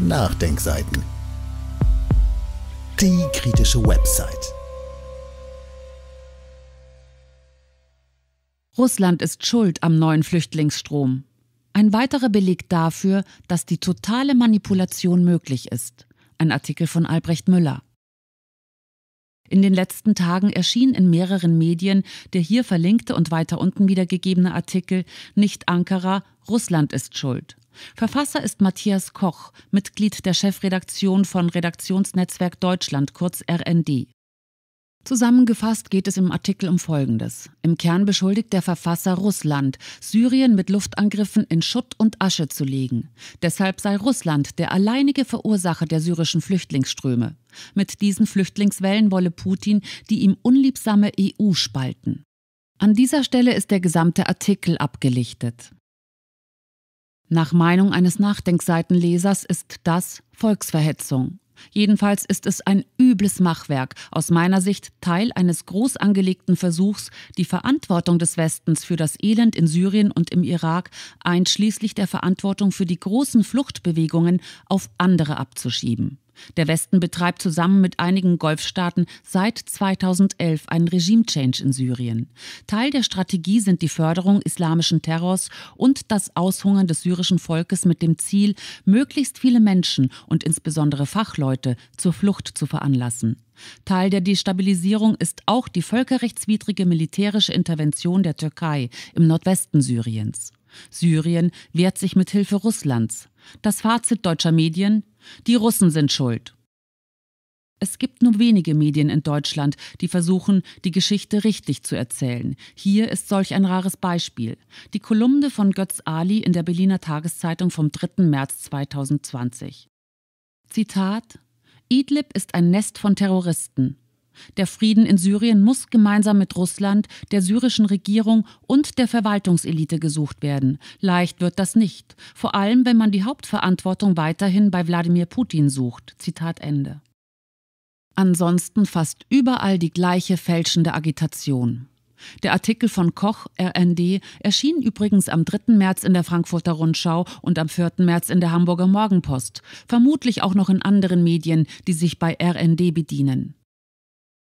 Nachdenkseiten. Die kritische Website. Russland ist schuld am neuen Flüchtlingsstrom. Ein weiterer Beleg dafür, dass die totale Manipulation möglich ist. Ein Artikel von Albrecht Müller. In den letzten Tagen erschien in mehreren Medien der hier verlinkte und weiter unten wiedergegebene Artikel Nicht Ankara, Russland ist schuld Verfasser ist Matthias Koch, Mitglied der Chefredaktion von Redaktionsnetzwerk Deutschland, kurz RND. Zusammengefasst geht es im Artikel um Folgendes. Im Kern beschuldigt der Verfasser Russland, Syrien mit Luftangriffen in Schutt und Asche zu legen. Deshalb sei Russland der alleinige Verursacher der syrischen Flüchtlingsströme. Mit diesen Flüchtlingswellen wolle Putin die ihm unliebsame EU spalten. An dieser Stelle ist der gesamte Artikel abgelichtet. Nach Meinung eines Nachdenkseitenlesers ist das Volksverhetzung. Jedenfalls ist es ein übles Machwerk, aus meiner Sicht Teil eines groß angelegten Versuchs, die Verantwortung des Westens für das Elend in Syrien und im Irak, einschließlich der Verantwortung für die großen Fluchtbewegungen, auf andere abzuschieben. Der Westen betreibt zusammen mit einigen Golfstaaten seit 2011 einen Regime-Change in Syrien. Teil der Strategie sind die Förderung islamischen Terrors und das Aushungern des syrischen Volkes mit dem Ziel, möglichst viele Menschen und insbesondere Fachleute zur Flucht zu veranlassen. Teil der Destabilisierung ist auch die völkerrechtswidrige militärische Intervention der Türkei im Nordwesten Syriens. Syrien wehrt sich mit Hilfe Russlands. Das Fazit deutscher Medien: Die Russen sind schuld. Es gibt nur wenige Medien in Deutschland, die versuchen, die Geschichte richtig zu erzählen. Hier ist solch ein rares Beispiel. Die Kolumne von Götz Ali in der Berliner Tageszeitung vom 3. März 2020. Zitat: Idlib ist ein Nest von Terroristen. Der Frieden in Syrien muss gemeinsam mit Russland, der syrischen Regierung und der Verwaltungselite gesucht werden. Leicht wird das nicht, vor allem wenn man die Hauptverantwortung weiterhin bei Wladimir Putin sucht. Zitat Ende. Ansonsten fast überall die gleiche fälschende Agitation. Der Artikel von Koch, RND, erschien übrigens am 3. März in der Frankfurter Rundschau und am 4. März in der Hamburger Morgenpost, vermutlich auch noch in anderen Medien, die sich bei RND bedienen.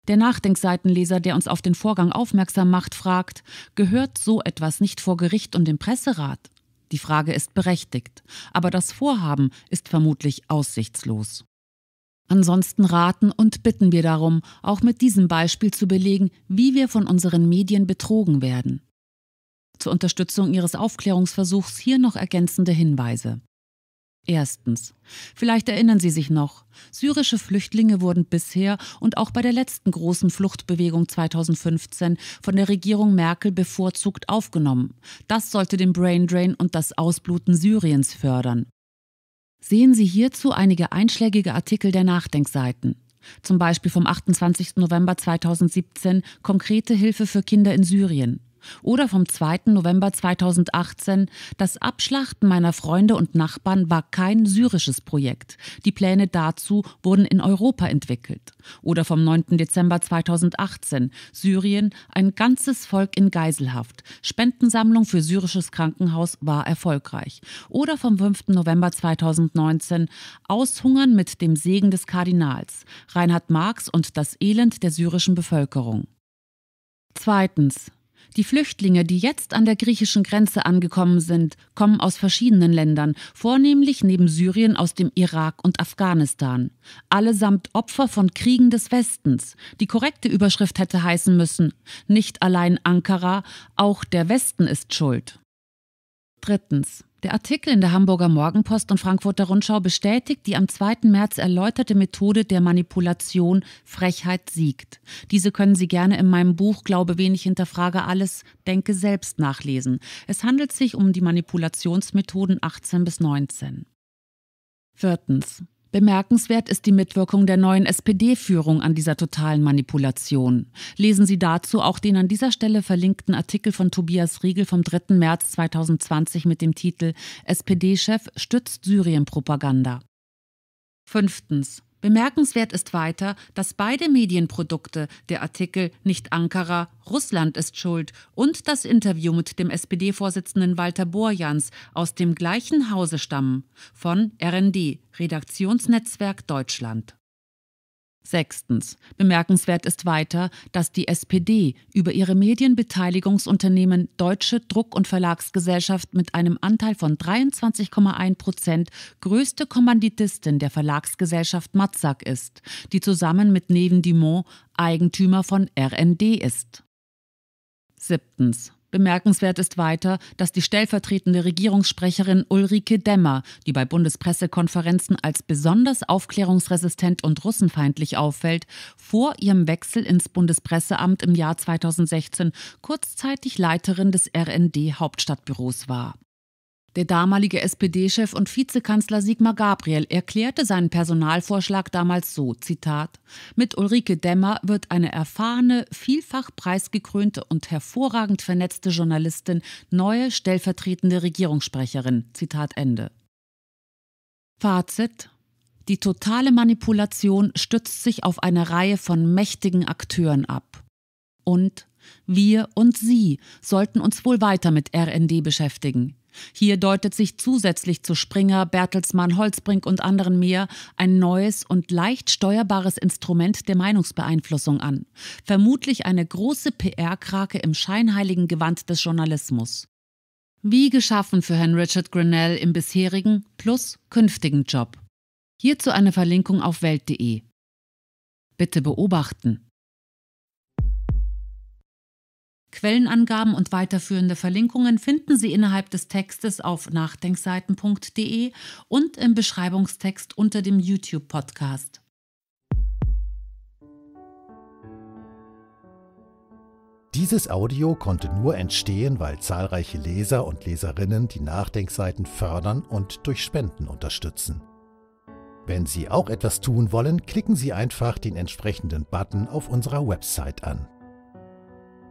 Der Nachdenkseitenleser, der uns auf den Vorgang aufmerksam macht, fragt, gehört so etwas nicht vor Gericht und im Presserat? Die Frage ist berechtigt, aber das Vorhaben ist vermutlich aussichtslos. Ansonsten raten und bitten wir darum, auch mit diesem Beispiel zu belegen, wie wir von unseren Medien betrogen werden. Zur Unterstützung Ihres Aufklärungsversuchs hier noch ergänzende Hinweise. Erstens. Vielleicht erinnern Sie sich noch, syrische Flüchtlinge wurden bisher und auch bei der letzten großen Fluchtbewegung 2015 von der Regierung Merkel bevorzugt aufgenommen. Das sollte den Braindrain und das Ausbluten Syriens fördern. Sehen Sie hierzu einige einschlägige Artikel der Nachdenkseiten. Zum Beispiel vom 28. November 2017 Konkrete Hilfe für Kinder in Syrien oder vom 2. November 2018, das Abschlachten meiner Freunde und Nachbarn war kein syrisches Projekt. Die Pläne dazu wurden in Europa entwickelt. Oder vom 9. Dezember 2018, Syrien, ein ganzes Volk in Geiselhaft. Spendensammlung für syrisches Krankenhaus war erfolgreich. Oder vom 5. November 2019, Aushungern mit dem Segen des Kardinals, Reinhard Marx und das Elend der syrischen Bevölkerung. Zweitens, die Flüchtlinge, die jetzt an der griechischen Grenze angekommen sind, kommen aus verschiedenen Ländern, vornehmlich neben Syrien aus dem Irak und Afghanistan. Allesamt Opfer von Kriegen des Westens. Die korrekte Überschrift hätte heißen müssen, nicht allein Ankara, auch der Westen ist schuld. Drittens. Der Artikel in der Hamburger Morgenpost und Frankfurter Rundschau bestätigt die am 2. März erläuterte Methode der Manipulation Frechheit siegt. Diese können Sie gerne in meinem Buch Glaube wenig hinterfrage alles, denke selbst nachlesen. Es handelt sich um die Manipulationsmethoden 18 bis 19. Viertens. Bemerkenswert ist die Mitwirkung der neuen SPD-Führung an dieser totalen Manipulation. Lesen Sie dazu auch den an dieser Stelle verlinkten Artikel von Tobias Riegel vom 3. März 2020 mit dem Titel SPD-Chef stützt Syrien-Propaganda. Fünftens. Bemerkenswert ist weiter, dass beide Medienprodukte, der Artikel Nicht Ankara, Russland ist schuld und das Interview mit dem SPD-Vorsitzenden Walter Borjans aus dem gleichen Hause stammen, von RND, Redaktionsnetzwerk Deutschland. Sechstens. Bemerkenswert ist weiter, dass die SPD über ihre Medienbeteiligungsunternehmen Deutsche Druck- und Verlagsgesellschaft mit einem Anteil von 23,1 Prozent größte Kommanditistin der Verlagsgesellschaft Matzak ist, die zusammen mit Neven Dumont Eigentümer von RND ist. Siebtens. Bemerkenswert ist weiter, dass die stellvertretende Regierungssprecherin Ulrike Demmer, die bei Bundespressekonferenzen als besonders aufklärungsresistent und russenfeindlich auffällt, vor ihrem Wechsel ins Bundespresseamt im Jahr 2016 kurzzeitig Leiterin des RND Hauptstadtbüros war. Der damalige SPD-Chef und Vizekanzler Sigmar Gabriel erklärte seinen Personalvorschlag damals so, Zitat, mit Ulrike Demmer wird eine erfahrene, vielfach preisgekrönte und hervorragend vernetzte Journalistin neue stellvertretende Regierungssprecherin, Zitat Ende. Fazit Die totale Manipulation stützt sich auf eine Reihe von mächtigen Akteuren ab. Und wir und Sie sollten uns wohl weiter mit RND beschäftigen. Hier deutet sich zusätzlich zu Springer, Bertelsmann, Holzbrink und anderen mehr ein neues und leicht steuerbares Instrument der Meinungsbeeinflussung an. Vermutlich eine große PR-Krake im scheinheiligen Gewand des Journalismus. Wie geschaffen für Herrn Richard Grinnell im bisherigen plus künftigen Job. Hierzu eine Verlinkung auf Welt.de. Bitte beobachten. Quellenangaben und weiterführende Verlinkungen finden Sie innerhalb des Textes auf nachdenkseiten.de und im Beschreibungstext unter dem YouTube-Podcast. Dieses Audio konnte nur entstehen, weil zahlreiche Leser und Leserinnen die Nachdenkseiten fördern und durch Spenden unterstützen. Wenn Sie auch etwas tun wollen, klicken Sie einfach den entsprechenden Button auf unserer Website an.